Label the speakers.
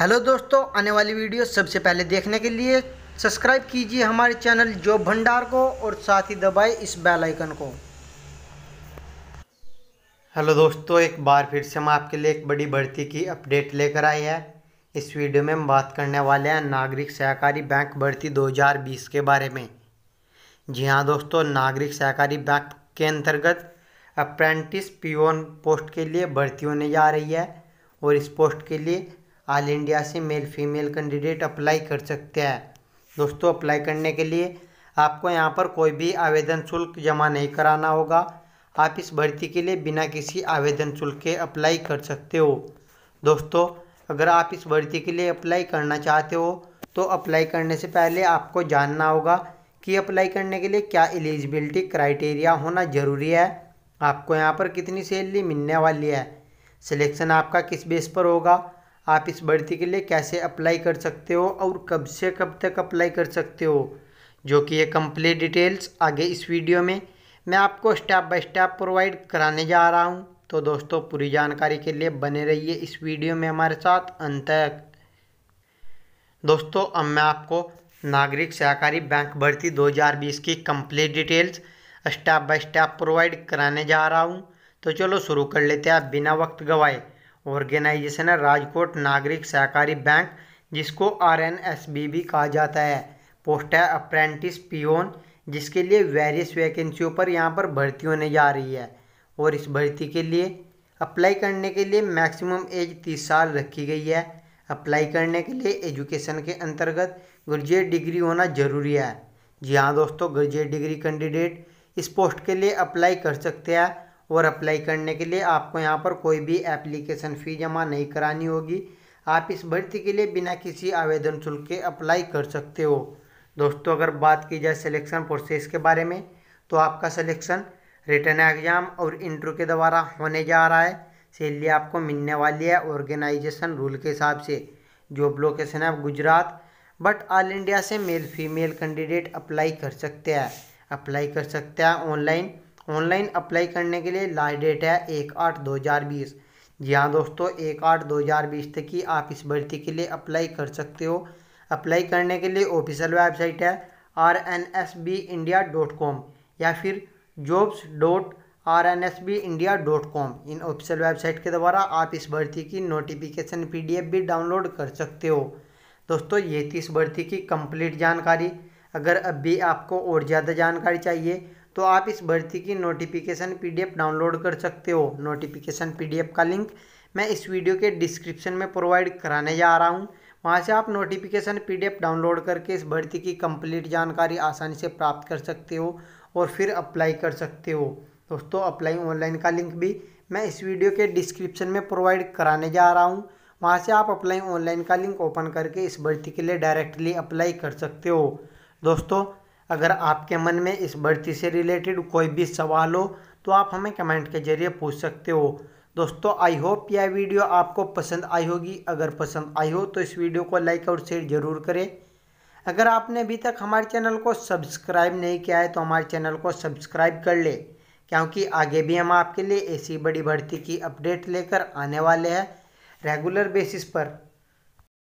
Speaker 1: hello दोस्तों आने वाली वीडियो सबसे पहले देखने के लिए सब्सक्राइब कीजिए हमारे चैनल जॉब भंडार को और साथ ही दबाए इस बेल आइकन को हेलो दोस्तों एक बार फिर से हम आपके लिए एक बड़ी भर्ती की अपडेट लेकर आए हैं इस वीडियो में हम बात करने वाले हैं नागरिक सहकारी बैंक भर्ती 2020 के बारे में जी हाँ दोस्तों नागरिक सहकारी बैंक के अंतर्गत अप्रेंटिस पीओन पोस्ट के लिए भर्ती होने जा रही है और इस पोस्ट के लिए ऑल इंडिया से मेल फीमेल कैंडिडेट अप्लाई कर सकते हैं दोस्तों अप्लाई करने के लिए आपको यहाँ पर कोई भी आवेदन शुल्क जमा नहीं कराना होगा आप इस भर्ती के लिए बिना किसी आवेदन शुल्क के अप्लाई कर सकते हो दोस्तों अगर आप इस भर्ती के लिए अप्लाई करना चाहते हो तो अप्लाई करने से पहले आपको जानना होगा कि अप्लाई करने के लिए क्या एलिजिबिलिटी क्राइटेरिया होना ज़रूरी है आपको यहाँ पर कितनी सैलरी मिलने वाली है सिलेक्शन आपका किस बेस पर होगा आप इस बढ़ती के लिए कैसे अप्लाई कर सकते हो और कब से कब तक अप्लाई कर सकते हो जो कि ये कंप्लीट डिटेल्स आगे इस वीडियो में मैं आपको स्टेप बाय स्टेप प्रोवाइड कराने जा रहा हूँ तो दोस्तों पूरी जानकारी के लिए बने रहिए इस वीडियो में हमारे साथ अंत तक दोस्तों अब मैं आपको नागरिक सहकारी बैंक भर्ती 2020 की complete details step by step provide कराने जा रहा हूँ तो चलो शुरू कर लेते हैं बिना वक्त गवाए ऑर्गेनाइजेशन है राजकोट नागरिक सहकारी बैंक जिसको आर एन एस बी भी कहा जाता है पोस्ट है अप्रेंटिस पियोन जिसके लिए वेरियस वैकेंसियों पर यहाँ पर भर्ती होने जा रही है और इस भर्ती के लिए अप्लाई करने के लिए मैक्सिमम एज तीस साल रखी गई है अप्लाई करने के लिए एजुकेशन के अंतर्गत ग्रेजुएट डिग्री होना जरूरी है जी हाँ दोस्तों ग्रेजुएट डिग्री कैंडिडेट इस पोस्ट के लिए अप्लाई कर सकते हैं और अप्लाई करने के लिए आपको यहाँ पर कोई भी एप्लीकेशन फ़ी जमा नहीं करानी होगी आप इस भर्ती के लिए बिना किसी आवेदन शुल्क के अप्लाई कर सकते हो दोस्तों अगर बात की जाए सिलेक्शन प्रोसेस के बारे में तो आपका सिलेक्शन रिटर्न एग्ज़ाम और इंटरव्यू के द्वारा होने जा रहा है सैलरी आपको मिलने वाली है ऑर्गेनाइजेशन रूल के हिसाब से जॉब लोकेशन है गुजरात बट ऑल इंडिया से मेल फीमेल कैंडिडेट अप्लाई कर सकते हैं अप्लाई कर सकते हैं ऑनलाइन ऑनलाइन अप्लाई करने के लिए लास्ट डेट है एक आठ दो हज़ार बीस जी हाँ दोस्तों एक आठ दो हज़ार बीस तक ही आप इस भर्ती के लिए अप्लाई कर सकते हो अप्लाई करने के लिए ऑफिशियल वेबसाइट है R N S B India dot com या फिर jobs dot R N S B India dot com इन ऑफिशियल वेबसाइट के द्वारा आप इस भर्ती की नोटिफिकेशन पी डी एफ भी डाउनलोड कर सकते हो दोस्तों ये थी इस भर्ती की कंप्लीट जानकारी अगर अभी आपको और ज़्यादा जानकारी चाहिए तो आप इस भर्ती की नोटिफिकेशन पीडीएफ डाउनलोड कर सकते हो नोटिफिकेशन पीडीएफ का लिंक मैं इस वीडियो के डिस्क्रिप्शन में प्रोवाइड कराने जा रहा हूँ वहाँ से आप नोटिफिकेशन पीडीएफ डाउनलोड करके इस भर्ती की कंप्लीट जानकारी आसानी से प्राप्त कर सकते हो और फिर अप्लाई कर सकते हो दोस्तों अप्लाई ऑनलाइन का लिंक भी मैं इस वीडियो के डिस्क्रिप्शन में प्रोवाइड कराने जा रहा हूँ वहाँ से आप अप्लाई ऑनलाइन का लिंक ओपन करके इस भर्ती के लिए डायरेक्टली अप्लाई कर सकते हो दोस्तों अगर आपके मन में इस भर्ती से रिलेटेड कोई भी सवाल हो तो आप हमें कमेंट के जरिए पूछ सकते हो दोस्तों आई होप यह वीडियो आपको पसंद आई होगी अगर पसंद आई हो तो इस वीडियो को लाइक और शेयर ज़रूर करें अगर आपने अभी तक हमारे चैनल को सब्सक्राइब नहीं किया है तो हमारे चैनल को सब्सक्राइब कर ले क्योंकि आगे भी हम आपके लिए ऐसी बड़ी भर्ती की अपडेट लेकर आने वाले हैं रेगुलर बेसिस पर